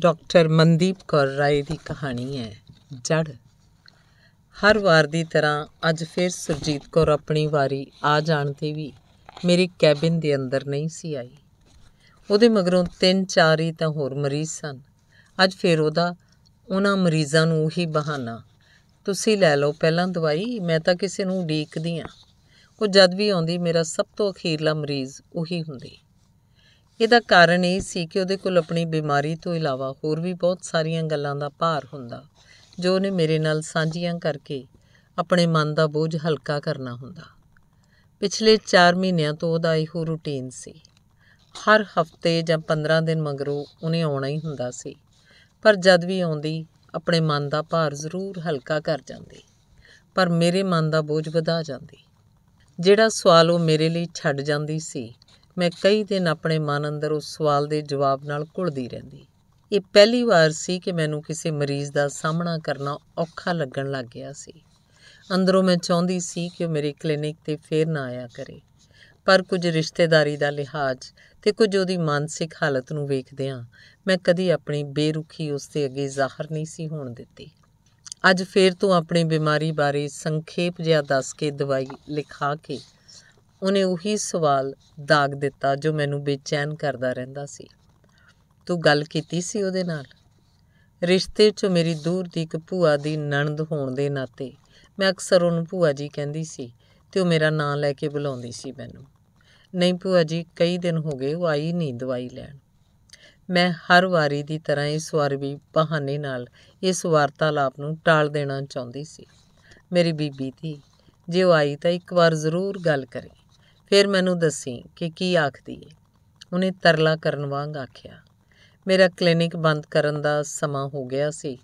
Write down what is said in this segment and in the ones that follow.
doctor Mandeep Kaur Rai ਦੀ ਕਹਾਣੀ ਹੈ ਜੜ ਹਰ ਵਾਰ ਦੀ ਤਰ੍ਹਾਂ ਅੱਜ ਫਿਰ ਸੁਰਜੀਤ ਕੌਰ ਆਪਣੀ ਵਾਰੀ ਆ ਜਾਣ ਤੇ ਵੀ ਮੇਰੇ ਕੈਬਿਨ ਦੇ ਅੰਦਰ ਨਹੀਂ ਸੀ ਆਈ ਉਹਦੇ ਮਗਰੋਂ ਤਿੰਨ ਚਾਰ ਹੀ ਤਾਂ ਹੋਰ ਮਰੀਜ਼ ਸਨ ਅੱਜ ਫਿਰ ਉਹਦਾ ਉਹਨਾਂ ਮਰੀਜ਼ਾਂ ਨੂੰ ਉਹੀ ਬਹਾਨਾ ਤੁਸੀਂ ਲੈ ਲਓ ਪਹਿਲਾਂ ਦਵਾਈ ਮੈਂ ਤਾਂ ਕਿਸੇ ਨੂੰ ਡੀਕਦੀ ਆ ਉਹ ਜਦ ਵੀ ਆਉਂਦੀ ਮੇਰਾ ਸਭ ਤੋਂ ਅਖੀਰਲਾ ਮਰੀਜ਼ ਉਹੀ ਹੁੰਦੀ ਇਹਦਾ ਕਾਰਨ ਇਹ ਸੀ ਕਿ ਉਹਦੇ ਕੋਲ ਆਪਣੀ ਬਿਮਾਰੀ ਤੋਂ ਇਲਾਵਾ ਹੋਰ ਵੀ ਬਹੁਤ ਸਾਰੀਆਂ ਗੱਲਾਂ ਦਾ ਭਾਰ ਹੁੰਦਾ ਜੋ ਉਹਨੇ ਮੇਰੇ ਨਾਲ ਸਾਂਝੀਆਂ ਕਰਕੇ ਆਪਣੇ ਮਨ ਦਾ ਬੋਝ ਹਲਕਾ ਕਰਨਾ ਹੁੰਦਾ ਪਿਛਲੇ 4 ਮਹੀਨਿਆਂ ਤੋਂ ਉਹਦਾ ਇਹੋ ਰੁਟੀਨ ਸੀ ਹਰ ਹਫਤੇ ਜਾਂ 15 ਦਿਨ ਮਗਰੋਂ ਉਹਨੇ ਆਉਣਾ ਹੀ ਹੁੰਦਾ ਸੀ ਪਰ ਜਦ ਵੀ ਆਉਂਦੀ ਆਪਣੇ ਮਨ ਦਾ ਭਾਰ ਜ਼ਰੂਰ ਹਲਕਾ ਕਰ ਜਾਂਦੀ ਪਰ ਮੇਰੇ ਮਨ ਦਾ ਬੋਝ ਵਧਾ ਜਾਂਦੀ ਜਿਹੜਾ ਸਵਾਲ ਉਹ ਮੇਰੇ ਲਈ ਛੱਡ ਜਾਂਦੀ ਸੀ ਮੈਂ ਕਈ ਦਿਨ ਆਪਣੇ ਮਨ ਅੰਦਰ ਉਸ ਸਵਾਲ ਦੇ ਜਵਾਬ ਨਾਲ ਘੁਲਦੀ ਰਹਿੰਦੀ ਇਹ ਪਹਿਲੀ ਵਾਰ ਸੀ ਕਿ ਮੈਨੂੰ ਕਿਸੇ ਮਰੀਜ਼ ਦਾ ਸਾਹਮਣਾ ਕਰਨਾ ਔਖਾ ਲੱਗਣ ਲੱਗ ਗਿਆ ਸੀ ਅੰਦਰੋਂ ਮੈਂ ਚਾਹੁੰਦੀ ਸੀ ਕਿ ਉਹ ਮੇਰੇ ਕਲੀਨਿਕ ਤੇ ਫੇਰ ਨਾ ਆਇਆ ਕਰੇ ਪਰ ਕੁਝ ਰਿਸ਼ਤੇਦਾਰੀ ਦਾ ਲਿਹਾਜ਼ ਤੇ ਕੁਝ ਉਹਦੀ ਮਾਨਸਿਕ ਹਾਲਤ ਨੂੰ ਵੇਖਦਿਆਂ ਮੈਂ ਕਦੀ ਆਪਣੀ ਬੇਰੁਖੀ ਉਸ ਦੇ ਅੱਗੇ ਜ਼ਾਹਰ ਨਹੀਂ ਸੀ ਹੋਣ ਦਿੱਤੀ ਅੱਜ ਫੇਰ ਤੋਂ ਆਪਣੀ ਬਿਮਾਰੀ ਬਾਰੇ ਸੰਖੇਪ ਜਿਹਾ ਦੱਸ ਕੇ ਦਵਾਈ ਲਿਖਾ ਕੇ ਉਹਨੇ ਉਹੀ ਸਵਾਲ ਦਾਗ ਦਿੱਤਾ ਜੋ ਮੈਨੂੰ ਬੇਚੈਨ ਕਰਦਾ ਰਹਿੰਦਾ ਸੀ ਤੂੰ ਗੱਲ ਕੀਤੀ ਸੀ ਉਹਦੇ ਨਾਲ ਰਿਸ਼ਤੇ 'ਚ ਮੇਰੀ ਦੂਰ ਦੀ ਇੱਕ ਭੂਆ ਦੀ ਨਣਦ ਹੋਣ ਦੇ ਨਾਤੇ ਮੈਂ ਅਕਸਰ ਉਹਨੂੰ ਭੂਆ ਜੀ ਕਹਿੰਦੀ ਸੀ ਤੇ ਉਹ ਮੇਰਾ ਨਾਂ ਲੈ ਕੇ ਬੁਲਾਉਂਦੀ ਸੀ ਮੈਨੂੰ ਨਹੀਂ ਭੂਆ ਜੀ ਕਈ ਦਿਨ ਹੋ ਗਏ ਉਹ ਆਈ ਨਹੀਂ ਦਵਾਈ ਲੈਣ ਮੈਂ ਹਰ ਵਾਰੀ ਦੀ ਤਰ੍ਹਾਂ ਇਸ ਵਾਰ ਵੀ ਬਹਾਨੇ ਨਾਲ ਇਸ ਵਾਰਤਾਲਾਪ ਨੂੰ ਟਾਲ ਦੇਣਾ ਚਾਹੁੰਦੀ ਸੀ ਮੇਰੀ ਬੀਬੀ ਦੀ ਜੇ ਉਹ ਆਈ ਤਾਂ ਇੱਕ ਵਾਰ ਜ਼ਰੂਰ ਗੱਲ ਕਰੇ ਫਿਰ ਮੈਨੂੰ ਦੱਸੀ ਕਿ ਕੀ ਆਖਦੀ ਏ ਉਹਨੇ ਤਰਲਾ ਕਰਨ ਵਾਂਗ ਆਖਿਆ ਮੇਰਾ ਕਲੀਨਿਕ ਬੰਦ ਕਰਨ ਦਾ ਸਮਾਂ ਹੋ ਗਿਆ ਸੀ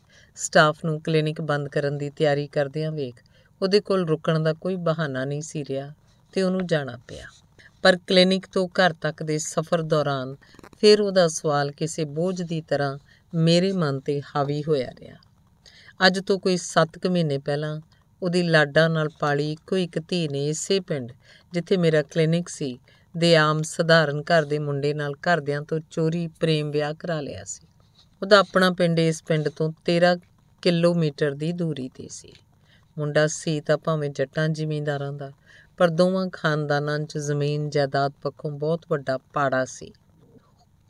ਸਟਾਫ ਨੂੰ ਕਲੀਨਿਕ ਬੰਦ ਕਰਨ ਦੀ ਤਿਆਰੀ ਕਰਦਿਆਂ ਵੇਖ ਉਹਦੇ ਕੋਲ ਰੁਕਣ ਦਾ ਕੋਈ ਬਹਾਨਾ ਨਹੀਂ ਸੀ ਰਿਹਾ ਤੇ ਉਹਨੂੰ ਜਾਣਾ ਪਿਆ ਪਰ ਕਲੀਨਿਕ ਤੋਂ ਘਰ ਤੱਕ ਦੇ ਸਫ਼ਰ ਦੌਰਾਨ ਫਿਰ ਉਹਦਾ ਸਵਾਲ ਕਿਸੇ ਬੋਝ ਦੀ ਤਰ੍ਹਾਂ ਮੇਰੇ ਮਨ ਤੇ ਹਾਵੀ ਹੋਇਆ ਰਿਹਾ ਅੱਜ ਤੋਂ ਕੋਈ 7 ਕੁ ਮਹੀਨੇ ਪਹਿਲਾਂ ਉਹਦੀ ਲਾਡਾਂ ਨਾਲ ਪਾਲੀ ਕੋਈ ਇੱਕ ਧੀ ਨੇ ਇਸੇ ਪਿੰਡ ਜਿੱਥੇ ਮੇਰਾ ਕਲੀਨਿਕ ਸੀ ਦੇ ਆਮ ਸਧਾਰਨ ਘਰ ਦੇ ਮੁੰਡੇ ਨਾਲ ਘਰਦਿਆਂ ਤੋਂ ਚੋਰੀ ਪ੍ਰੇਮ ਵਿਆਹ ਕਰਾ ਲਿਆ ਸੀ ਉਹਦਾ ਆਪਣਾ ਪਿੰਡ ਇਸ ਪਿੰਡ ਤੋਂ 13 ਕਿਲੋਮੀਟਰ ਦੀ ਦੂਰੀ ਤੇ ਸੀ ਮੁੰਡਾ ਸੀ ਤਾਂ ਭਾਵੇਂ ਜੱਟਾਂ ਜ਼ਿਮੀਂਦਾਰਾਂ ਦਾ ਪਰ ਦੋਵਾਂ ਖਾਨਦਾਨਾਂ 'ਚ ਜ਼ਮੀਨ ਜਾਇਦਾਦ ਪੱਖੋਂ ਬਹੁਤ ਵੱਡਾ ਪਾੜਾ ਸੀ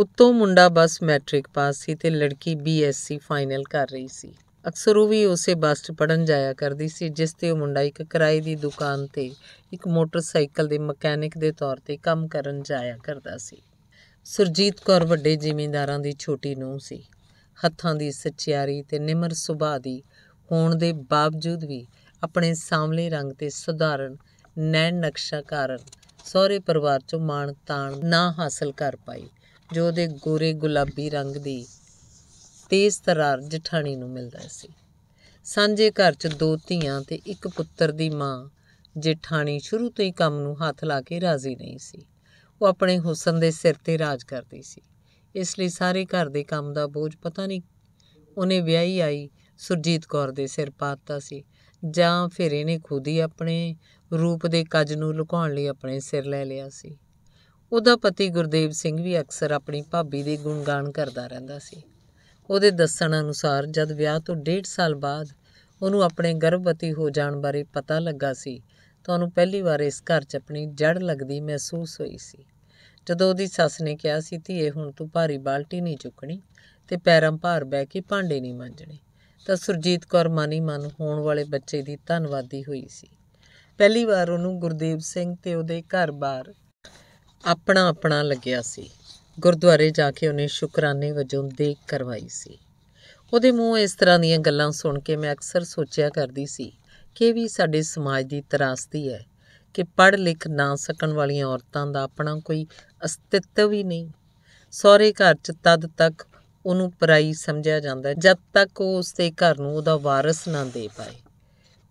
ਉੱਤੋਂ ਮੁੰਡਾ ਬਸ ਮੈਟ੍ਰਿਕ ਪਾਸ ਸੀ ਤੇ ਲੜਕੀ ਬੀਐਸਸੀ ਫਾਈਨਲ ਕਰ ਰਹੀ ਸੀ ਅਕਸਰ ਉਹ ਵੀ ਉਸੇ ਬੱਸ 'ਚ ਪੜਨ ਜਾਇਆ ਕਰਦੀ ਸੀ ਜਿਸ ਤੇ ਉਹ ਮੁੰਡਾ ਇੱਕ ਕਿਰਾਏ ਦੀ ਦੁਕਾਨ ਤੇ ਇੱਕ ਮੋਟਰਸਾਈਕਲ ਦੇ ਮਕੈਨਿਕ ਦੇ ਤੌਰ ਤੇ ਕੰਮ ਕਰਨ ਜਾਇਆ ਕਰਦਾ ਸੀ ਸਰਜੀਤ ਕੌਰ ਵੱਡੇ ਜ਼ਿਮੀਂਦਾਰਾਂ ਦੀ ਛੋਟੀ ਨੂੰਹ ਸੀ ਹੱਥਾਂ ਦੀ ਸੱਚਿਆਰੀ ਤੇ ਨਿਮਰ ਸੁਭਾਅ ਦੀ ਹੋਣ ਦੇ ਬਾਵਜੂਦ ਵੀ ਆਪਣੇ ਸਾਹਮਣੇ ਰੰਗ ਤੇ ਸੁਧਾਰਨ ਨੈਣ ਨਕਸ਼ਾ ਕਾਰਨ ਸਹੁਰੇ ਪਰਿਵਾਰ ਚੋਂ ਮਾਣ ਤਾਣ ਨਾ ਹਾਸਲ ਕਰ ਪਾਈ ਜੋ ਉਹਦੇ ਗੋਰੇ ਗੁਲਾਬੀ ਰੰਗ ਦੀ ਤੇਜ਼ ਤਰਾਰ ਜਠਾਣੀ ਨੂੰ ਮਿਲਦਾ ਸੀ ਸਾਂਝੇ ਘਰ 'ਚ ਦੋ ਧੀਆਂ ਤੇ ਇੱਕ ਪੁੱਤਰ ਦੀ ਮਾਂ ਜਠਾਣੀ ਸ਼ੁਰੂ ਤੋਂ ਹੀ ਕੰਮ ਨੂੰ ਹੱਥ ਲਾ ਕੇ ਰਾਜ਼ੀ ਨਹੀਂ ਸੀ ਉਹ ਆਪਣੇ ਹੁਸਨ ਦੇ ਸਿਰ ਤੇ ਰਾਜ ਕਰਦੀ ਸੀ ਇਸ ਲਈ ਸਾਰੇ ਘਰ ਦੇ ਕੰਮ ਦਾ ਬੋਝ ਪਤਾ ਨਹੀਂ ਉਹਨੇ ਵਿਆਹੀ ਆਈ ਸੁਰਜੀਤ ਕੌਰ ਦੇ ਸਿਰ ਪਾਤਾ ਸੀ ਜਾਂ ਫਿਰ ਇਹਨੇ ਖੁਦ ਹੀ ਆਪਣੇ ਰੂਪ ਦੇ ਕੱਜ ਨੂੰ ਲੁਕਾਉਣ ਲਈ ਆਪਣੇ ਸਿਰ ਲੈ ਲਿਆ ਸੀ ਉਹਦਾ ਪਤੀ ਗੁਰਦੇਵ ਸਿੰਘ ਵੀ ਅਕਸਰ ਆਪਣੀ ਭਾਬੀ ਦੇ ਗੁਣਗਾਨ ਕਰਦਾ ਰਹਿੰਦਾ ਸੀ ਉਹਦੇ ਦੱਸਣ ਅਨੁਸਾਰ ਜਦ ਵਿਆਹ ਤੋਂ ਡੇਢ ਸਾਲ ਬਾਅਦ ਉਹਨੂੰ ਆਪਣੇ ਗਰਭਵਤੀ ਹੋ ਜਾਣ ਬਾਰੇ ਪਤਾ ਲੱਗਾ ਸੀ ਤਾਂ ਉਹਨੂੰ ਪਹਿਲੀ ਵਾਰ ਇਸ ਘਰ 'ਚ ਆਪਣੀ ਜੜ ਲੱਗਦੀ ਮਹਿਸੂਸ ਹੋਈ ਸੀ ਜਦੋਂ ਉਹਦੀ ਸੱਸ ਨੇ ਕਿਹਾ ਸੀ ਧੀਏ ਹੁਣ ਤੂੰ ਭਾਰੀ ਬਾਲਟੀ ਨਹੀਂ ਚੁੱਕਣੀ ਤੇ ਪੈਰਾਂ ਭਾਰ ਬਹਿ ਕੇ ਭਾਂਡੇ ਨਹੀਂ ਮਾਂਜਣੇ ਤਾਂ ਸੁਰਜੀਤ ਕੌਰ ਮਾਨੀ ਮਨ ਹੋਣ ਵਾਲੇ ਬੱਚੇ ਦੀ ਧੰਨਵਾਦੀ ਹੋਈ ਸੀ ਪਹਿਲੀ ਵਾਰ ਉਹਨੂੰ ਗੁਰਦੇਵ ਸਿੰਘ ਤੇ ਉਹਦੇ ਘਰ-ਬਾਰ ਆਪਣਾ ਆਪਣਾ ਲੱਗਿਆ ਸੀ ਗੁਰਦੁਆਰੇ ਜਾ ਕੇ ਉਹਨੇ ਸ਼ੁਕਰਾਨੇ ਵਜੋਂ ਦੇ ਕਰਵਾਈ ਸੀ ਉਹਦੇ ਮੂੰਹ ਇਸ ਤਰ੍ਹਾਂ ਦੀਆਂ ਗੱਲਾਂ ਸੁਣ ਕੇ ਮੈਂ ਅਕਸਰ ਸੋਚਿਆ ਕਰਦੀ ਸੀ ਕਿ ਵੀ ਸਾਡੇ ਸਮਾਜ ਦੀ ਤਰਾਸਦੀ ਹੈ ਕਿ ਪੜ੍ਹ ਲਿਖ ਨਾ ਸਕਣ ਵਾਲੀਆਂ ਔਰਤਾਂ ਦਾ ਆਪਣਾ ਕੋਈ ਅਸਤਿਤਵ ਹੀ ਨਹੀਂ ਸਹੁਰੇ ਘਰ 'ਚ ਤਦ ਤੱਕ ਉਹਨੂੰ ਪਰਾਈ ਸਮਝਿਆ ਜਾਂਦਾ ਜਦ ਤੱਕ ਉਹ ਉਸ ਦੇ ਘਰ ਨੂੰ ਉਹਦਾ ਵਾਰਿਸ ਨਾ ਦੇ ਪਾਏ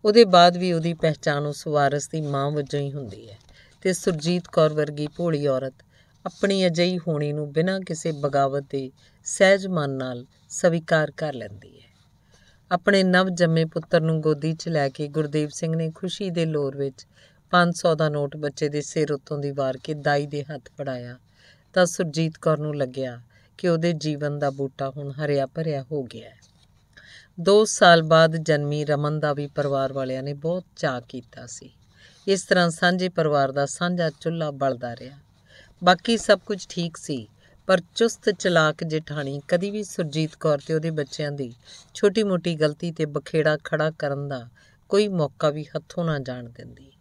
ਉਹਦੇ ਬਾਅਦ ਵੀ ਉਹਦੀ ਪਹਿਚਾਨ ਉਸ ਵਾਰਿਸ ਦੀ ਮਾਂ ਵਜੋਂ ਹੀ ਹੁੰਦੀ ਹੈ ਤੇ ਸੁਰਜੀਤ ਕੌਰ ਵਰਗੀ ਭੋਲੀ ਔਰਤ ਆਪਣੀ ਅਜਈ ਹੋਣੀ ਨੂੰ ਬਿਨਾਂ ਕਿਸੇ ਬਗਾਵਤ ਦੇ ਸਹਿਜ ਮਨ ਨਾਲ ਸਵੀਕਾਰ ਕਰ ਲੈਂਦੀ ਹੈ ਆਪਣੇ ਨਵ ਜੰਮੇ ਪੁੱਤਰ ਨੂੰ ਗੋਦੀ 'ਚ ਲੈ ਕੇ ਗੁਰਦੇਵ ਸਿੰਘ ਨੇ ਖੁਸ਼ੀ ਦੇ ਲੋਰ ਵਿੱਚ 500 ਦਾ ਨੋਟ ਬੱਚੇ ਦੇ ਸਿਰ ਉੱਤੋਂ ਦੀ ਵਾਰ ਕੇ ਦਾਈ ਦੇ ਹੱਥ ਫੜਾਇਆ ਤਾਂ ਸੁਰਜੀਤ ਕੌਰ ਨੂੰ ਲੱਗਿਆ ਕਿ ਉਹਦੇ ਜੀਵਨ ਦਾ ਬੂਟਾ ਹੁਣ ਹਰਿਆ ਭਰਿਆ ਹੋ ਗਿਆ ਹੈ 2 ਸਾਲ ਬਾਅਦ ਜਨਮੀ ਰਮਨ ਦਾ ਵੀ ਪਰਿਵਾਰ ਵਾਲਿਆਂ ਨੇ ਬਹੁਤ ਚਾਹ ਕੀਤਾ ਸੀ ਇਸ ਤਰ੍ਹਾਂ ਸਾਂਝੇ ਪਰਿਵਾਰ ਦਾ ਸਾਂਝਾ ਚੁੱਲ੍ਹਾ ਬਲਦਾ ਰਿਹਾ ਬਾਕੀ ਸਭ ਕੁਝ ਠੀਕ ਸੀ ਪਰ ਚੁਸਤ ਚਲਾਕ ਜੇਠਾਣੀ ਕਦੀ ਵੀ ਸੁਰਜੀਤ ਕੌਰ ਤੇ ਉਹਦੇ ਬੱਚਿਆਂ ਦੀ ਛੋਟੀ-ਮੋਟੀ ਗਲਤੀ ਤੇ ਬਖੇੜਾ ਖੜਾ ਕਰਨ ਦਾ ਕੋਈ ਮੌਕਾ ਵੀ ਹੱਥੋਂ ਨਾ ਜਾਣ ਦਿੰਦੀ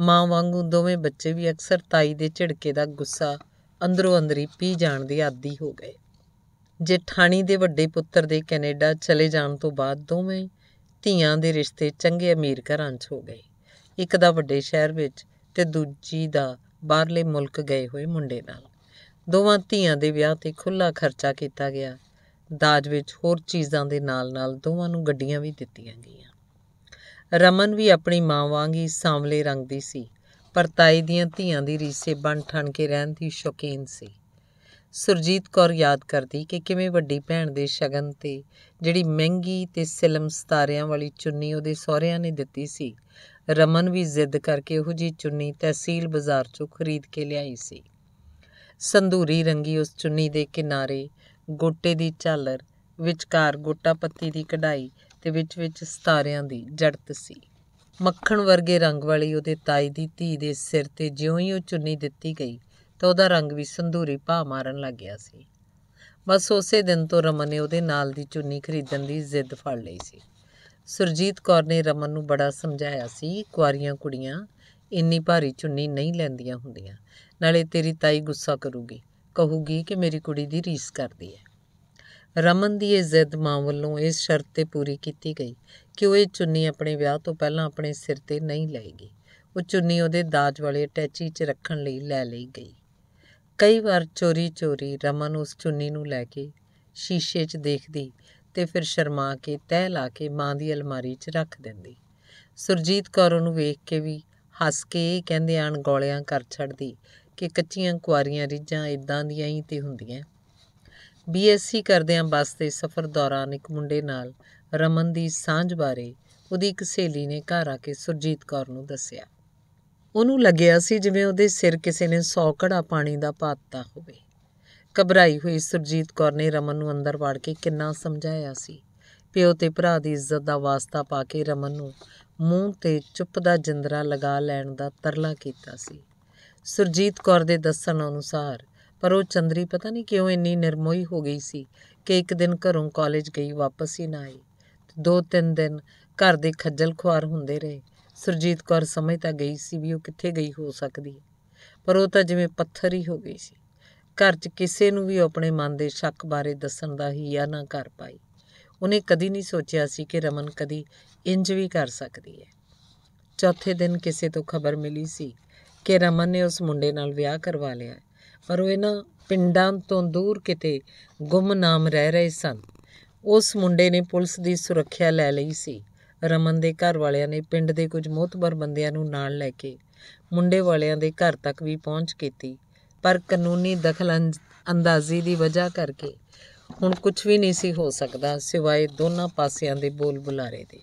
ਮਾਂ ਵਾਂਗੂ ਦੋਵੇਂ ਬੱਚੇ ਵੀ ਅਕਸਰ ਤਾਈ ਦੇ ਝਿੜਕੇ ਦਾ ਗੁੱਸਾ ਅੰਦਰੋਂ ਅੰਦਰੀ ਪੀ ਜਾਣ ਦੀ ਆਦੀ ਹੋ ਗਏ ਜੇਠਾਣੀ ਦੇ ਵੱਡੇ ਪੁੱਤਰ ਦੇ ਕੈਨੇਡਾ ਚਲੇ ਜਾਣ ਤੋਂ ਬਾਅਦ ਦੋਵੇਂ ਧੀਆਂ ਦੇ ਰਿਸ਼ਤੇ ਚੰਗੇ ਅਮੀਰ ਘਰਾਂ 'ਚ ਹੋ ਗਏ ਇੱਕ ਦਾ ਵੱਡੇ ਸ਼ਹਿਰ ਵਿੱਚ ਤੇ ਦੂਜੀ ਦਾ ਬਾਹਰਲੇ ਮੁਲਕ ਗਏ ਹੋਏ ਮੁੰਡੇ ਨਾਲ ਦੋਵਾਂ ਧੀਆਂ ਦੇ ਵਿਆਹ ਤੇ ਖੁੱਲਾ ਖਰਚਾ ਕੀਤਾ ਗਿਆ ਦਾਜ ਵਿੱਚ ਹੋਰ ਚੀਜ਼ਾਂ ਦੇ ਨਾਲ-ਨਾਲ ਦੋਵਾਂ ਨੂੰ ਗੱਡੀਆਂ ਵੀ ਦਿੱਤੀਆਂ ਗਈਆਂ ਰਮਨ ਵੀ ਆਪਣੀ ਮਾਂ ਵਾਂਗ ਹੀ ਸਾਂਵਲੇ ਰੰਗ ਦੀ ਸੀ ਪਰ ਤਾਈ ਦੀਆਂ ਧੀਆਂ ਦੀ ਰੀਸੇ ਬਣ ਠਣ ਕੇ ਰਹਿਣ ਦੀ ਸ਼ੌਕੀਨ ਸੀ ਸੁਰਜੀਤ ਕੌਰ ਯਾਦ ਕਰਦੀ ਕਿ ਕਿਵੇਂ ਵੱਡੀ ਭੈਣ ਦੇ ਸ਼ਗਨ ਤੇ ਜਿਹੜੀ ਮਹਿੰਗੀ ਤੇ ਸਿਲਮ ਸਤਾਰਿਆਂ ਵਾਲੀ ਚੁੰਨੀ ਉਹਦੇ ਸਹੁਰਿਆਂ ਨੇ ਦਿੱਤੀ ਸੀ ਰਮਨ ਵੀ ਜ਼ਿੱਦ ਕਰਕੇ ਉਹ ਜੀ ਚੁੰਨੀ ਤਹਿਸੀਲ ਬਾਜ਼ਾਰ ਚੋਂ ਖਰੀਦ ਕੇ ਲਿਆਈ ਸੀ ਸੰਧੂਰੀ ਰੰਗੀ ਉਸ ਚੁੰਨੀ ਦੇ ਕਿਨਾਰੇ ਗੋਟੇ ਦੀ ਝਾਲਰ ਵਿਚਕਾਰ ਗੋਟਾ ਪੱਤੀ ਦੀ ਕਢਾਈ ਤੇ ਵਿੱਚ ਵਿੱਚ ਸਤਾਰਿਆਂ ਦੀ ਜੜਤ ਸੀ ਮੱਖਣ ਵਰਗੇ ਰੰਗ ਵਾਲੀ ਉਹਦੇ ਤਾਈ ਦੀ ਧੀ ਦੇ ਸਿਰ ਤੇ ਜਿਉਂ ਹੀ ਉਹ ਚੁੰਨੀ ਦਿੱਤੀ ਗਈ ਤਾਂ ਉਹਦਾ ਰੰਗ ਵੀ ਸੰਧੂਰੀ ਭਾ ਮਾਰਨ ਲੱਗ ਗਿਆ ਸੀ ਬਸ ਉਸੇ ਦਿਨ ਤੋਂ ਰਮਨ ਨੇ ਉਹਦੇ ਨਾਲ ਦੀ ਚੁੰਨੀ ਖਰੀਦਣ ਦੀ ਜ਼ਿੱਦ ਫੜ ਲਈ ਸੀ ਸੁਰਜੀਤ ਕੌਰ ਨੇ ਰਮਨ ਨੂੰ ਬੜਾ ਸਮਝਾਇਆ ਸੀ ਕੁਆਰੀਆਂ ਕੁੜੀਆਂ ਇੰਨੀ ਭਾਰੀ ਚੁੰਨੀ ਨਹੀਂ ਲੈਂਦੀਆਂ ਹੁੰਦੀਆਂ ਨਾਲੇ ਤੇਰੀ ਤਾਈ ਗੁੱਸਾ ਕਰੂਗੀ ਕਹੂਗੀ ਕਿ ਮੇਰੀ ਕੁੜੀ ਦੀ ਰੀਸ ਕਰਦੀ ਹੈ ਰਮਨ ਦੀ ਇਹ ਜ਼ਿੱਦ ਮਾਂ ਵੱਲੋਂ ਇਸ ਸ਼ਰਤ ਤੇ ਪੂਰੀ ਕੀਤੀ ਗਈ ਕਿ ਉਹ ਇਹ ਚੁੰਨੀ ਆਪਣੇ ਵਿਆਹ ਤੋਂ ਪਹਿਲਾਂ ਆਪਣੇ ਸਿਰ ਤੇ ਨਹੀਂ ਲਏਗੀ ਉਹ ਚੁੰਨੀ ਉਹਦੇ ਦਾਜ ਵਾਲੇ ਅਟੈਚੀ 'ਚ ਰੱਖਣ ਲਈ ਲੈ ਲਈ ਗਈ ਕਈ ਵਾਰ ਚੋਰੀ-ਚੋਰੀ ਰਮਨ ਉਸ ਚੁੰਨੀ ਨੂੰ ਲੈ ਕੇ ਸ਼ੀਸ਼ੇ 'ਚ ਦੇਖਦੀ ਤੇ ਫਿਰ ਸ਼ਰਮਾ ਕੇ ਤਹਿ ਲਾ ਕੇ ਮਾਂ ਦੀ ਅਲਮਾਰੀ 'ਚ ਰੱਖ ਦਿੰਦੀ ਸੁਰਜੀਤ ਕੌਰ ਨੂੰ ਵੇਖ ਕੇ ਵੀ ਹੱਸ ਕੇ ਕਹਿੰਦੇ ਆਣ ਗੋਲਿਆਂ ਕਰ ਛੱਡਦੀ ਕਿ ਕੱਚੀਆਂ ਕੁਆਰੀਆਂ ਰੀਝਾਂ ਇਦਾਂ ਦੀਆਂ ਹੀ ਤੇ ਹੁੰਦੀਆਂ ਬੀਐਸਸੀ ਕਰਦਿਆਂ ਬੱਸ ਤੇ ਸਫ਼ਰ ਦੌਰਾਨ ਇੱਕ ਮੁੰਡੇ ਨਾਲ ਰਮਨ ਦੀ ਸਾਂਝ ਬਾਰੇ ਉਹਦੀ ਇੱਕ ਸਹੇਲੀ ਨੇ ਘਰ ਆ ਕੇ ਸੁਰਜੀਤ ਕੌਰ ਨੂੰ ਦੱਸਿਆ ਉਹਨੂੰ ਲੱਗਿਆ ਸੀ ਜਿਵੇਂ ਉਹਦੇ ਸਿਰ ਕਿਸੇ ਨੇ 100 ਘੜਾ ਪਾਣੀ ਦਾ ਪਾਤਾ ਹੋਵੇ ਘਬਰਾਈ ਹੋਈ ਸੁਰਜੀਤ ਕੌਰ ਨੇ ਰਮਨ ਨੂੰ ਅੰਦਰ ਵੜ ਕੇ ਕਿੰਨਾ ਸਮਝਾਇਆ ਸੀ ਪਿਓ ਤੇ ਭਰਾ ਦੀ ਇੱਜ਼ਤ ਦਾ ਵਾਸਤਾ ਪਾ ਕੇ ਰਮਨ ਨੂੰ ਮੂੰਹ ਤੇ ਚੁੱਪ ਦਾ ਜਿੰਦਰਾ ਲਗਾ ਲੈਣ ਦਾ ਤਰਲਾ ਕੀਤਾ ਸੀ ਸੁਰਜੀਤ ਕੌਰ ਦੇ ਦੱਸਣ ਅਨੁਸਾਰ ਪਰ ਉਹ ਚੰਦਰੀ ਪਤਾ ਨਹੀਂ ਕਿਉਂ ਇੰਨੀ ਨਿਰਮੋਹੀ ਹੋ ਗਈ ਸੀ ਕਿ ਇੱਕ ਦਿਨ ਘਰੋਂ ਕਾਲਜ ਗਈ ਵਾਪਸ ਹੀ ਨਾ ਆਈ ਦੋ ਤਿੰਨ ਦਿਨ ਘਰ ਦੇ ਖੱਜਲ ਖੁਆਰ ਹੁੰਦੇ ਰਹੇ ਸੁਰਜੀਤ ਕੌਰ ਸਮਝ ਤਾਂ ਗਈ ਸੀ ਵੀ ਉਹ ਕਿੱਥੇ ਗਈ ਹੋ ਸਕਦੀ ਪਰ ਉਹ ਤਾਂ ਜਿਵੇਂ ਪੱਥਰ ਹੀ ਹੋ ਗਈ ਸੀ ਘਰ 'ਚ ਕਿਸੇ ਨੂੰ ਵੀ ਆਪਣੇ ਮਨ ਦੇ ਸ਼ੱਕ ਬਾਰੇ ਦੱਸਣ ਦਾ ਆ ਨਾ ਕਰ ਪਾਈ ਉਹਨੇ ਕਦੀ ਨਹੀਂ ਸੋਚਿਆ ਸੀ ਕਿ ਰਮਨ ਕਦੀ ਇੰਜ ਵੀ ਕਰ ਸਕਦੀ ਹੈ ਚੌਥੇ ਦਿਨ ਕਿਸੇ ਤੋਂ ਖਬਰ ਮਿਲੀ ਸੀ ਕਿ ਰਮਨ ਨੇ ਉਸ ਮੁੰਡੇ ਨਾਲ ਵਿਆਹ ਕਰਵਾ ਲਿਆ ਪਰ ਉਹ ਇਹਨਾਂ ਪਿੰਡਾਂ ਤੋਂ ਦੂਰ ਕਿਤੇ ਗੁੰਮਨਾਮ ਰਹਿ ਰਹੇ ਸਨ ਉਸ ਮੁੰਡੇ ਨੇ ਪੁਲਿਸ ਦੀ ਸੁਰੱਖਿਆ ਲੈ ਲਈ ਸੀ ਰਮਨ ਦੇ ਘਰ ਵਾਲਿਆਂ ਨੇ ਪਿੰਡ ਦੇ ਕੁਝ ਮੋਤਬਰ ਬੰਦਿਆਂ ਨੂੰ ਨਾਲ ਲੈ ਕੇ ਮੁੰਡੇ ਵਾਲਿਆਂ ਦੇ ਘਰ ਤੱਕ ਵੀ ਪਹੁੰਚ ਕੀਤੀ ਪਰ ਕਾਨੂੰਨੀ ਦਖਲ ਅੰਦਾਜ਼ੀ ਦੀ ਵਜ੍ਹਾ ਕਰਕੇ ਹੁਣ ਕੁਝ ਵੀ ਨਹੀਂ ਸੀ ਹੋ ਸਕਦਾ ਸਿਵਾਏ ਦੋਨਾਂ ਪਾਸਿਆਂ ਦੇ ਬੋਲ ਬੁਲਾਰੇ ਦੇ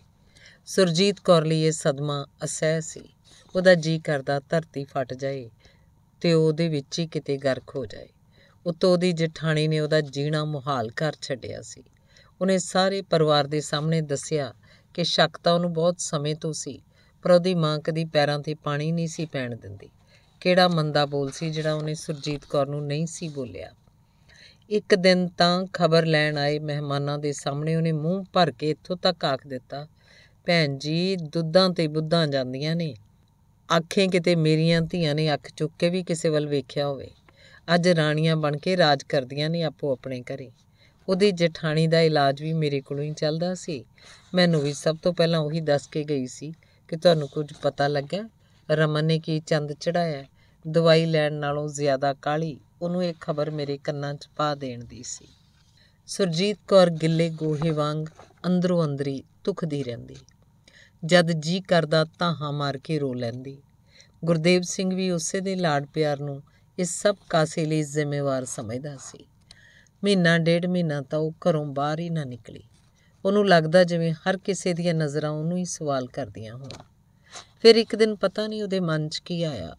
ਸੁਰਜੀਤ ਕੌਰ ਲਈ ਇਹ ਸਦਮਾ ਅਸਹਿ ਸੀ ਉਹਦਾ ਜੀ ਕਰਦਾ ਧਰਤੀ ਫਟ ਜਾਏ ਤੇ ਉਹਦੇ ਵਿੱਚ ਹੀ ਕਿਤੇ ਗਰਖ ਹੋ ਜਾਏ ਉਤੋਂ ਉਹਦੀ ਜਠਾਣੀ ਨੇ ਉਹਦਾ ਜੀਣਾ ਮੁਹਾਲ ਕਰ ਛੱਡਿਆ ਸੀ ਉਹਨੇ ਸਾਰੇ ਪਰਿਵਾਰ ਦੇ ਸਾਹਮਣੇ ਦੱਸਿਆ ਕਿ ਸ਼ੱਕ ਤਾਂ ਉਹਨੂੰ ਬਹੁਤ ਸਮੇਂ ਤੋਂ ਸੀ ਪਰ ਉਹਦੀ ਮਾਂ ਕਦੀ ਪੈਰਾਂ ਤੇ ਪਾਣੀ ਨਹੀਂ ਸੀ ਪੈਣ ਦਿੰਦੀ ਕਿਹੜਾ ਮੰਦਾ ਬੋਲ ਸੀ ਜਿਹੜਾ ਉਹਨੇ ਸੁਰਜੀਤ ਕੌਰ ਨੂੰ ਨਹੀਂ ਸੀ ਬੋਲਿਆ ਇੱਕ ਦਿਨ ਤਾਂ ਖਬਰ ਲੈਣ ਆਏ ਮਹਿਮਾਨਾਂ ਦੇ ਸਾਹਮਣੇ ਉਹਨੇ ਮੂੰਹ ਭਰ ਕੇ ਇੱਥੋਂ ਤੱਕ ਆਖ ਦਿੱਤਾ ਭੈਣ ਜੀ ਦੁੱਧਾਂ ਤੇ ਬੁੱਧਾਂ ਜਾਂਦੀਆਂ ਨੇ ਅੱਖੇ ਕਿਤੇ ਮੇਰੀਆਂ ਧੀਆਂ ਨੇ ਅੱਖ ਚੁੱਕ ਕੇ ਵੀ ਕਿਸੇ ਵੱਲ ਵੇਖਿਆ ਹੋਵੇ ਅੱਜ ਰਾਣੀਆਂ ਬਣ ਕੇ ਰਾਜ ਕਰਦੀਆਂ ਨੇ ਆਪੋ ਆਪਣੇ ਘਰੇ ਉਹਦੀ ਜਠਾਣੀ ਦਾ ਇਲਾਜ ਵੀ ਮੇਰੇ ਕੋਲੋਂ ਹੀ ਚੱਲਦਾ ਸੀ ਮੈਨੂੰ ਵੀ ਸਭ ਤੋਂ ਪਹਿਲਾਂ ਉਹੀ ਦੱਸ ਕੇ ਗਈ ਸੀ ਕਿ ਤੁਹਾਨੂੰ ਕੁਝ ਪਤਾ ਲੱਗਿਆ ਰਮਨ ਨੇ ਕੀ ਚੰਦ ਚੜਾਇਆ ਦਵਾਈ ਲੈਣ ਨਾਲੋਂ ਜ਼ਿਆਦਾ ਕਾਲੀ ਉਹਨੂੰ ਇਹ ਖਬਰ ਮੇਰੇ ਕੰਨਾਂ 'ਚ ਪਾ ਦੇਣ ਦੀ ਸੀ ਸੁਰਜੀਤ ਕੌਰ ਗਿੱਲੇ ਗੋਹੇ ਵਾਂਗ ਅੰਦਰੋਂ ਅੰਦਰੀ ਤੁਖਦੀ ਰਹਿੰਦੀ ਜਦ ਜੀ ਕਰਦਾ ਤਾਂ ਹਾਂ ਮਾਰ ਕੇ ਰੋ ਲੈਂਦੀ ਗੁਰਦੇਵ ਸਿੰਘ ਵੀ ਉਸੇ ਦੇ ਲਾਡ ਪਿਆਰ ਨੂੰ ਇਸ ਸਭ ਕਾਸੇ ਲਈ ਜ਼ਿੰਮੇਵਾਰ ਸਮਝਦਾ ਸੀ ਮਹੀਨਾ ਡੇਢ ਮਹੀਨਾ ਤਾਂ ਉਹ ਘਰੋਂ ਬਾਹਰ ਹੀ ਨਾ ਨਿਕਲੀ ਉਹਨੂੰ ਲੱਗਦਾ ਜਿਵੇਂ ਹਰ ਕਿਸੇ ਦੀਆਂ ਨਜ਼ਰਾਂ ਉਹਨੂੰ ਹੀ ਸਵਾਲ ਕਰਦੀਆਂ ਹੋਣ ਫਿਰ ਇੱਕ ਦਿਨ ਪਤਾ ਨਹੀਂ ਉਹਦੇ ਮਨ 'ਚ ਕੀ ਆਇਆ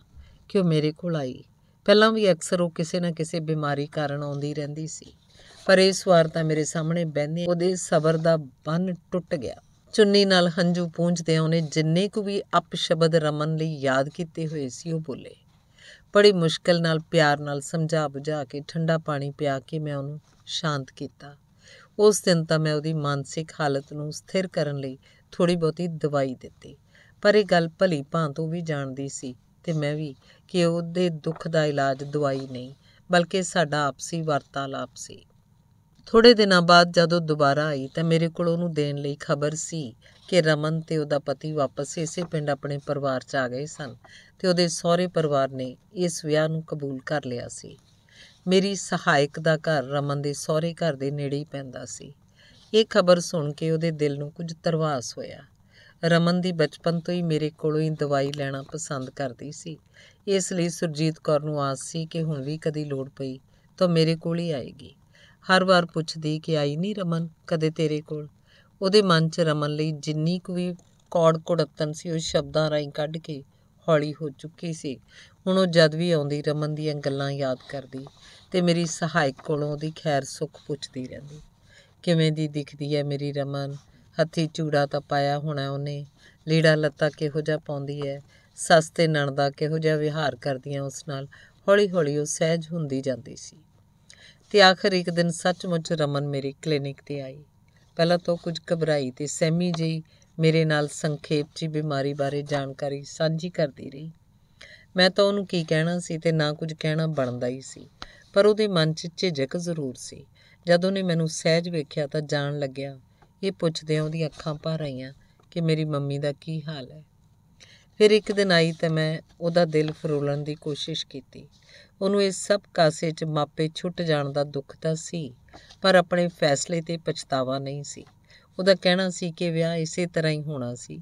ਕਿ ਉਹ ਮੇਰੇ ਕੋਲ ਆਈ ਪਹਿਲਾਂ ਵੀ ਅਕਸਰ ਉਹ ਕਿਸੇ ਨਾ ਕਿਸੇ ਬਿਮਾਰੀ ਕਾਰਨ ਆਉਂਦੀ ਰਹਿੰਦੀ ਸੀ ਪਰ ਇਸ ਵਾਰ ਤਾਂ ਮੇਰੇ ਸਾਹਮਣੇ ਬਹਿੰਦੇ ਉਹਦੇ ਸਬਰ ਦਾ ਬੰਨ ਟੁੱਟ ਗਿਆ ਚੁੰਨੀ ਨਾਲ ਹੰਝੂ ਪੂੰਝਦੇ ਉਹਨੇ ਜਿੰਨੇ ਕੁ ਵੀ ਅਪਸ਼ਬਦ ਰਮਨ ਲਈ ਯਾਦ ਕੀਤੇ ਹੋਏ ਸੀ ਉਹ ਬੋਲੇ ਬੜੀ ਮੁਸ਼ਕਲ ਨਾਲ ਪਿਆਰ ਨਾਲ ਸਮਝਾ ਬੁਝਾ ਕੇ ਠੰਡਾ ਪਾਣੀ ਪਿਆ ਕੇ ਮੈਂ ਉਹਨੂੰ ਸ਼ਾਂਤ ਕੀਤਾ ਉਸ ਦਿਨ ਤਾਂ ਮੈਂ ਉਹਦੀ ਮਾਨਸਿਕ ਹਾਲਤ ਨੂੰ ਸਥਿਰ ਕਰਨ ਲਈ ਥੋੜੀ ਬਹੁਤੀ ਦਵਾਈ ਦਿੱਤੀ ਪਰ ਇਹ ਗੱਲ ਭਲੀ ਭਾਂਤ ਵੀ ਜਾਣਦੀ ਸੀ ਤੇ ਮੈਂ ਵੀ ਕਿ ਉਹਦੇ ਦੁੱਖ ਦਾ ਇਲਾਜ ਦਵਾਈ ਨਹੀਂ ਬਲਕਿ ਸਾਡਾ ਆਪਸੀ ਵਰਤਾਲਾਪ ਸੀ ਥੋੜੇ ਦਿਨਾਂ ਬਾਅਦ ਜਦੋਂ ਦੁਬਾਰਾ ਆਈ ਤਾਂ ਮੇਰੇ ਕੋਲ ਉਹਨੂੰ ਦੇਣ ਲਈ ਖਬਰ ਸੀ ਕਿ ਰਮਨ ਤੇ ਉਹਦਾ ਪਤੀ ਵਾਪਸ ਇਸੇ ਪਿੰਡ ਆਪਣੇ ਪਰਿਵਾਰ 'ਚ ਆ ਗਏ ਸਨ ਤੇ ਉਹਦੇ ਸਹੁਰੇ ਪਰਿਵਾਰ ਨੇ ਇਸ ਵਿਆਹ ਨੂੰ ਕਬੂਲ ਕਰ ਲਿਆ ਸੀ ਮੇਰੀ ਸਹਾਇਕ ਦਾ ਘਰ ਰਮਨ ਦੇ ਸਹੁਰੇ ਘਰ ਦੇ ਨੇੜੇ ਹੀ ਪੈਂਦਾ ਸੀ ਇਹ ਖਬਰ ਸੁਣ ਕੇ ਉਹਦੇ ਦਿਲ ਨੂੰ ਕੁਝ ਤਰਵਾਸ ਹੋਇਆ ਰਮਨ ਦੀ ਬਚਪਨ ਤੋਂ ਹੀ ਮੇਰੇ ਕੋਲੋਂ ਹੀ ਦਵਾਈ ਲੈਣਾ ਪਸੰਦ ਕਰਦੀ ਸੀ ਇਸ ਲਈ ਸੁਰਜੀਤ ਕੌਰ ਨੂੰ ਆਸ ਸੀ ਕਿ ਹੁਣ ਵੀ ਕਦੀ ਲੋੜ ਪਈ ਤਾਂ ਮੇਰੇ ਕੋਲ ਹੀ ਆਏਗੀ ਹਰ ਵਾਰ ਪੁੱਛਦੀ ਕਿ ਆਈ ਨਹੀਂ ਰਮਨ ਕਦੇ ਤੇਰੇ ਕੋਲ ਉਹਦੇ ਮਨ 'ਚ ਰਮਨ ਲਈ ਜਿੰਨੀ ਕੁ ਵੀ ਕੌੜ ਕੁੜੱਤਨ ਸੀ ਉਹ ਸ਼ਬਦਾਂ ਰਾਈ ਕੱਢ ਕੇ ਹੌਲੀ ਹੋ ਚੁੱਕੀ ਸੀ ਹੁਣ ਉਹ ਜਦ ਵੀ ਆਉਂਦੀ ਰਮਨ ਦੀਆਂ ਗੱਲਾਂ ਯਾਦ ਕਰਦੀ ਤੇ ਮੇਰੀ ਸਹਾਇਕ ਕੋਲੋਂ ਉਹਦੀ ਖੈਰ ਸੁੱਖ ਪੁੱਛਦੀ ਰਹਿੰਦੀ ਕਿਵੇਂ ਦੀ ਦਿਖਦੀ ਹੈ ਮੇਰੀ ਰਮਨ ਹੱਥੀ ਚੂੜਾ ਤਾਂ ਪਾਇਆ ਹੋਣਾ ਉਹਨੇ ਲੀੜਾ ਲੱਤਾ ਕਿਹੋ ਜਿਹਾ ਪਾਉਂਦੀ ਐ ਸੱਸ ਤੇ ਨਣ ਦਾ ਕਿਹੋ ਜਿਹਾ ਵਿਹਾਰ ਕਰਦੀਆਂ ਉਸ ਨਾਲ ਹੌਲੀ-ਹੌਲੀ ਉਹ ਸਹਿਜ ਹੁੰਦੀ ਜਾਂਦੀ ਸੀ ਤੇ ਆਖਰ ਇੱਕ ਦਿਨ ਸੱਚਮੁੱਚ ਰਮਨ ਮੇਰੀ ਕਲੀਨਿਕ ਤੇ ਆਈ ਪਹਿਲਾਂ ਤਾਂ ਕੁਝ ਘਬਰਾਈ ਤੇ ਸਹਿਮੀ ਜਈ ਮੇਰੇ ਨਾਲ ਸੰਖੇਪ ਜੀ ਬਿਮਾਰੀ ਬਾਰੇ ਜਾਣਕਾਰੀ ਸਾਂਝੀ ਕਰਦੀ ਰਹੀ ਮੈਂ ਤਾਂ ਉਹਨੂੰ ਕੀ ਕਹਿਣਾ ਸੀ ਤੇ ਨਾ ਕੁਝ ਕਹਿਣਾ ਬਣਦਾ ਹੀ ਸੀ ਪਰ ਉਹਦੇ ਮਨ 'ਚ ਝਿਜਕ ਜ਼ਰੂਰ ਸੀ ਜਦੋਂ ਨੇ ਮੈਨੂੰ ਸਹਿਜ ਵੇਖਿਆ ਤਾਂ ਜਾਣ ਲੱਗਿਆ ਇਹ ਪੁੱਛਦਿਆਂ ਉਹਦੀ ਅੱਖਾਂ ਭਰ ਆਈਆਂ ਕਿ ਮੇਰੀ ਮੰਮੀ ਦਾ ਕੀ ਹਾਲ ਹੈ ਫਿਰ ਇੱਕ ਦਿਨ ਆਈ ਤਾਂ ਮੈਂ ਉਹਦਾ ਦਿਲ ਫਰੋਲਣ ਦੀ ਕੋਸ਼ਿਸ਼ ਕੀਤੀ ਉਹਨੂੰ ਇਸ ਸਭ ਕਾਸੇ 'ਚ ਮਾਪੇ ਛੁੱਟ ਜਾਣ ਦਾ ਦੁੱਖ ਤਾਂ ਸੀ ਪਰ ਆਪਣੇ ਫੈਸਲੇ ਤੇ ਪਛਤਾਵਾ ਨਹੀਂ ਸੀ ਉਹਦਾ ਕਹਿਣਾ ਸੀ ਕਿ ਵਿਆਹ ਇਸੇ ਤਰ੍ਹਾਂ ਹੀ ਹੋਣਾ ਸੀ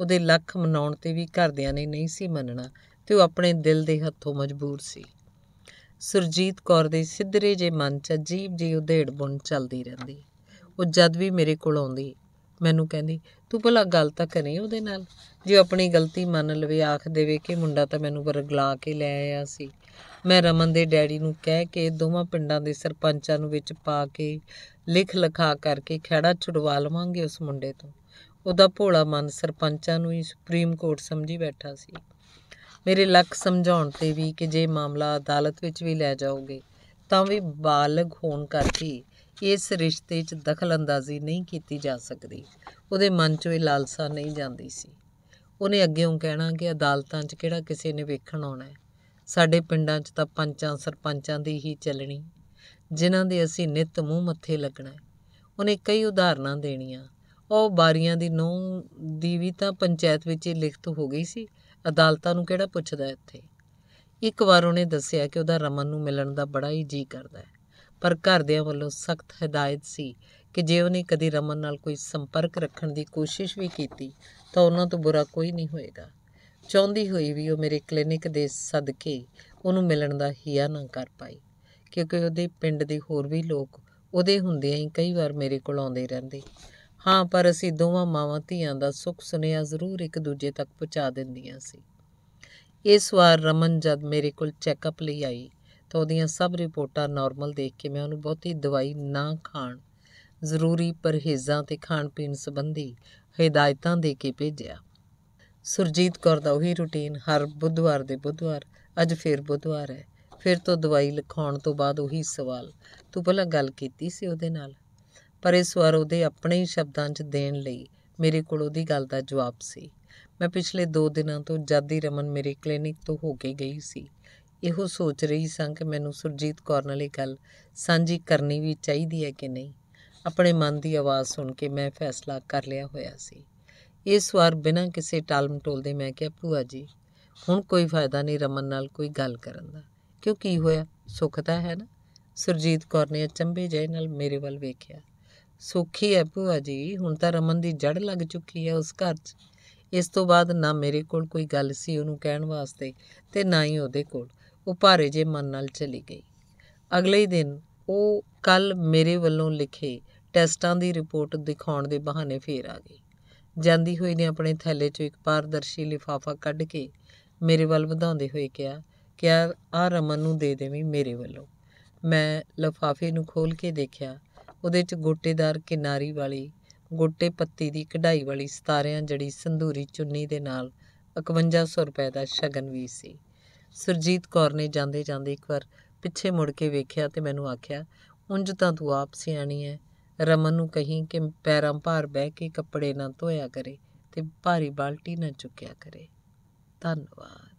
ਉਹਦੇ ਲੱਖ ਮਨਾਉਣ ਤੇ ਵੀ ਘਰਦਿਆਂ ਨੇ ਨਹੀਂ ਸੀ ਮੰਨਣਾ ਤੇ ਉਹ ਆਪਣੇ ਦਿਲ ਦੇ ਹੱਥੋਂ ਮਜਬੂਰ ਸੀ ਸੁਰਜੀਤ ਕੌਰ ਦੇ ਸਿੱਧਰੇ ਜੇ ਮਨ 'ਚ ਅਜੀਬ ਜੀ ਉਧੇੜ ਬੁਣ ਚੱਲਦੀ ਰਹਿੰਦੀ ਉਹ ਜਦ ਵੀ ਮੇਰੇ ਕੋਲ ਆਉਂਦੀ ਮੈਨੂੰ ਕਹਿੰਦੀ ਤੂੰ ਭਲਾ ਗੱਲ ਤਾਂ ਕਰੇ ਉਹਦੇ ਨਾਲ ਜੇ ਆਪਣੀ ਗਲਤੀ ਮੰਨ ਲਵੇ ਆਖ ਦੇਵੇ ਕਿ ਮੁੰਡਾ ਤਾਂ ਮੈਨੂੰ ਵਰਗਲਾ ਕੇ ਲੈ ਆਇਆ ਸੀ ਮੈਂ ਰਮਨ ਦੇ ਡੈਡੀ ਨੂੰ ਕਹਿ ਕੇ ਦੋਵਾਂ ਪਿੰਡਾਂ ਦੇ ਸਰਪੰਚਾਂ ਨੂੰ ਵਿੱਚ ਪਾ ਕੇ ਲਿਖ ਲਖਾ ਕਰਕੇ ਖੜਾ ਛੁਡਵਾ ਲਵਾਂਗੇ ਉਸ ਮੁੰਡੇ ਤੋਂ ਉਹਦਾ ਭੋਲਾ ਮਨ ਸਰਪੰਚਾਂ ਨੂੰ ਹੀ ਸੁਪਰੀਮ ਕੋਰਟ ਸਮਝੀ ਬੈਠਾ ਸੀ ਮੇਰੇ ਲੱਕ ਸਮਝਾਉਣ ਤੇ ਵੀ ਕਿ ਜੇ ਮਾਮਲਾ ਅਦਾਲਤ ਵਿੱਚ ਵੀ ਲੈ ਜਾਓਗੇ ਤਾਂ ਵੀ ਬਾਲਗ ਹੋਣ ਕਰਕੇ ਇਸ ਰਿਸ਼ਤੇ 'ਚ ਦਖਲ ਅੰਦਾਜ਼ੀ ਨਹੀਂ ਕੀਤੀ ਜਾ ਸਕਦੀ ਉਹਦੇ ਮਨ 'ਚੋਂ ਇਹ ਲਾਲਸਾ ਨਹੀਂ ਜਾਂਦੀ ਸੀ ਉਹਨੇ ਅੱਗੇੋਂ ਕਹਿਣਾ ਕਿ ਅਦਾਲਤਾਂ 'ਚ ਕਿਹੜਾ ਕਿਸੇ ਨੇ ਵੇਖਣ ਆਉਣਾ ਹੈ ਸਾਡੇ ਪਿੰਡਾਂ 'ਚ ਤਾਂ ਪੰਚਾਂ ਸਰਪੰਚਾਂ ਦੀ ਹੀ ਚੱਲਣੀ ਜਿਨ੍ਹਾਂ ਦੇ ਅਸੀਂ ਨਿਤ ਮੂੰਹ ਮੱਥੇ ਲੱਗਣਾ ਉਹਨੇ ਕਈ ਉਦਾਹਰਨਾਂ ਦੇਣੀਆਂ ਉਹ ਬਾਰੀਆਂ ਦੀ ਨੌ ਦੀ ਵੀ ਤਾਂ ਪੰਚਾਇਤ ਵਿੱਚ ਹੀ ਲਿਖਤ ਹੋ ਗਈ ਸੀ ਅਦਾਲਤਾਂ ਨੂੰ ਕਿਹੜਾ ਪੁੱਛਦਾ ਇੱਥੇ ਇੱਕ ਵਾਰ ਉਹਨੇ ਦੱਸਿਆ ਕਿ ਉਹਦਾ ਰਮਨ ਨੂੰ ਮਿਲਣ ਦਾ ਬੜਾ ਹੀ ਜੀ ਕਰਦਾ ਹੈ ਪਰ ਘਰਦਿਆਂ ਵੱਲੋਂ ਸਖਤ ਹਦਾਇਤ ਸੀ ਕਿ ਜੇ ਉਹਨੇ ਕਦੀ ਰਮਨ ਨਾਲ ਕੋਈ ਸੰਪਰਕ ਰੱਖਣ ਦੀ ਕੋਸ਼ਿਸ਼ ਵੀ ਕੀਤੀ ਤਾਂ ਉਹਨਾਂ ਤੋਂ ਬੁਰਾ ਕੋਈ ਨਹੀਂ ਹੋਏਗਾ ਚਾਹੁੰਦੀ ਹੋਈ ਵੀ ਉਹ ਮੇਰੇ ਕਲੀਨਿਕ ਦੇ ਸਦਕੇ ਉਹਨੂੰ ਮਿਲਣ ਦਾ ਹਿਆ ਨਾ ਕਰ ਪਾਈ ਕਿਉਂਕਿ ਉਹਦੇ ਪਿੰਡ ਦੇ ਹੋਰ ਵੀ ਲੋਕ ਉਹਦੇ ਹੁੰਦੇ ਆਂ ਕਈ ਵਾਰ ਮੇਰੇ ਕੋਲ ਆਉਂਦੇ ਰਹਿੰਦੇ ਹਾਂ ਪਰ ਅਸੀਂ ਦੋਵਾਂ ਮਾਵਾਂ ਧੀਆਂ ਦਾ ਸੁੱਖ ਸੁਨੇਹਾ ਜ਼ਰੂਰ ਇੱਕ ਦੂਜੇ ਤੱਕ ਪਹੁੰਚਾ ਦਿੰਦੀਆਂ ਸੀ ਇਸ ਵਾਰ ਰਮਨ ਜਦ ਮੇਰੇ ਕੋਲ ਚੈੱਕਅਪ ਲਈ ਆਈ ਤਾਂ ਉਹਦੀਆਂ ਸਭ ਰਿਪੋਰਟਾਂ ਨਾਰਮਲ ਦੇਖ ਕੇ ਮੈਂ ਉਹਨੂੰ ਬਹੁਤੀ ਦਵਾਈ ਨਾ ਖਾਣ ਜ਼ਰੂਰੀ ਪਰਹੇਜ਼ਾਂ ਤੇ ਖਾਣ ਪੀਣ ਸੰਬੰਧੀ ਹਦਾਇਤਾਂ ਦੇ ਕੇ ਭੇਜਿਆ ਸੁਰਜੀਤ ਕੌਰ ਦਾ ਉਹੀ ਰੁਟੀਨ ਹਰ ਬੁੱਧਵਾਰ ਦੇ ਬੁੱਧਵਾਰ ਅੱਜ ਫੇਰ ਬੁੱਧਵਾਰ ਹੈ ਫਿਰ ਤੋਂ ਦਵਾਈ ਲਿਖਾਉਣ ਤੋਂ ਬਾਅਦ ਉਹੀ ਸਵਾਲ ਤੂੰ ਪਹਿਲਾਂ ਗੱਲ ਕੀਤੀ ਸੀ ਉਹਦੇ ਨਾਲ ਪਰ ਇਸ ਵਾਰ ਉਹਦੇ ਆਪਣੇ ਹੀ ਸ਼ਬਦਾਂ 'ਚ ਦੇਣ ਲਈ ਮੇਰੇ ਕੋਲ ਉਹਦੀ ਗੱਲ ਦਾ ਜਵਾਬ ਸੀ ਮੈਂ ਪਿਛਲੇ 2 ਦਿਨਾਂ ਤੋਂ ਜਾਦੀ ਰਮਨ ਮੇਰੇ ਕਲੀਨਿਕ ਤੋਂ ਹੋ ਕੇ ਗਈ ਸੀ ਇਹੋ ਸੋਚ ਰਹੀ ਸਾਂ ਕਿ ਮੈਨੂੰ ਸੁਰਜੀਤ ਕੌਰ ਨਾਲ ਇਹ ਗੱਲ ਸਾਂਝੀ ਕਰਨੀ ਵੀ ਚਾਹੀਦੀ ਹੈ ਕਿ ਨਹੀਂ ਆਪਣੇ ਮਨ ਦੀ ਆਵਾਜ਼ ਸੁਣ ਕੇ ਮੈਂ ਫੈਸਲਾ ਕਰ ਲਿਆ ਹੋਇਆ ਸੀ ਇਸ ਵਾਰ ਬਿਨਾਂ ਕਿਸੇ ਟਾਲਮਟੋਲ ਦੇ ਮੈਂ ਕਿਹਾ ਭੂਆ ਜੀ ਹੁਣ ਕੋਈ ਫਾਇਦਾ ਨਹੀਂ ਰਮਨ ਨਾਲ ਕੋਈ ਗੱਲ ਕਰਨ ਦਾ ਕਿਉਂ ਕੀ ਹੋਇਆ ਸੁੱਖ ਤਾਂ ਹੈ ਨਾ ਸੁਰਜੀਤ ਕੌਰ ਨੇ ਅਚੰਭੇ ਜਿਹੇ ਨਾਲ ਮੇਰੇ ਵੱਲ ਵੇਖਿਆ ਸੁਖੀ ਹੈ ਭੂਆ ਜੀ ਹੁਣ ਤਾਂ ਰਮਨ ਦੀ ਜੜ ਲੱਗ ਚੁੱਕੀ ਹੈ ਉਸ ਘਰ 'ਚ ਇਸ ਤੋਂ ਬਾਅਦ ਨਾ ਮੇਰੇ ਕੋਲ ਕੋਈ ਗੱਲ ਸੀ ਉਹਨੂੰ ਕਹਿਣ ਵਾਸਤੇ ਤੇ ਨਾ ਹੀ ਉਹਦੇ ਕੋਲ ਉਹ ਭਾਰੇ ਜੇ ਮਨ ਨਾਲ ਚਲੀ ਗਈ ਅਗਲੇ ਹੀ ਦਿਨ ਉਹ ਕੱਲ ਮੇਰੇ ਵੱਲੋਂ ਲਿਖੇ ਟੈਸਟਾਂ ਦੀ ਰਿਪੋਰਟ ਦਿਖਾਉਣ ਦੇ ਬਹਾਨੇ ਫੇਰ ਆ ਗਈ ਜਾਂਦੀ ਹੋਈ ਨੇ ਆਪਣੇ ਥੈਲੇ 'ਚੋਂ ਇੱਕ ਪਾਰਦਰਸ਼ੀ ਲਿਫਾਫਾ ਕੱਢ ਕੇ ਮੇਰੇ ਵੱਲ ਵਧਾਉਂਦੇ ਹੋਏ ਕਿਹਾ ਕਿ ਆ ਰਮਨ ਨੂੰ ਦੇ ਦੇਵੀਂ ਮੇਰੇ ਵੱਲੋਂ ਮੈਂ ਲਿਫਾਫੇ ਨੂੰ ਖੋਲ ਕੇ ਦੇਖਿਆ ਉਹਦੇ 'ਚ ਗੋਟੇਦਾਰ ਕਿਨਾਰੀ ਵਾਲੀ ਗੋਟੇ ਪੱਤੀ ਦੀ ਕਢਾਈ ਵਾਲੀ ਸਤਾਰਿਆਂ ਜੜੀ ਸੰਧੂਰੀ ਚੁੰਨੀ ਦੇ ਨਾਲ 5100 ਰੁਪਏ ਦਾ ਸ਼ਗਨ ਵੀ ਸੀ ਸੁਰਜੀਤ ਕੌਰ ਨੇ ਜਾਂਦੇ ਜਾਂਦੇ ਇੱਕ ਵਾਰ ਪਿੱਛੇ ਮੁੜ ਕੇ ਵੇਖਿਆ ਤੇ ਮੈਨੂੰ ਆਖਿਆ ਉੰਜ ਤਾਂ ਤੂੰ ਆਪ ਸਿਆਣੀ ਐ ਰਮਨ ਨੂੰ ਕਹੀਂ ਕਿ ਪੈਰਾਂ ਭਾਰ ਬਹਿ ਕੇ ਕੱਪੜੇ ਨਾ ਧੋਇਆ ਕਰੇ ਤੇ ਭਾਰੀ ਬਾਲਟੀ ਨਾ ਚੁੱਕਿਆ ਕਰੇ ਧੰਨਵਾਦ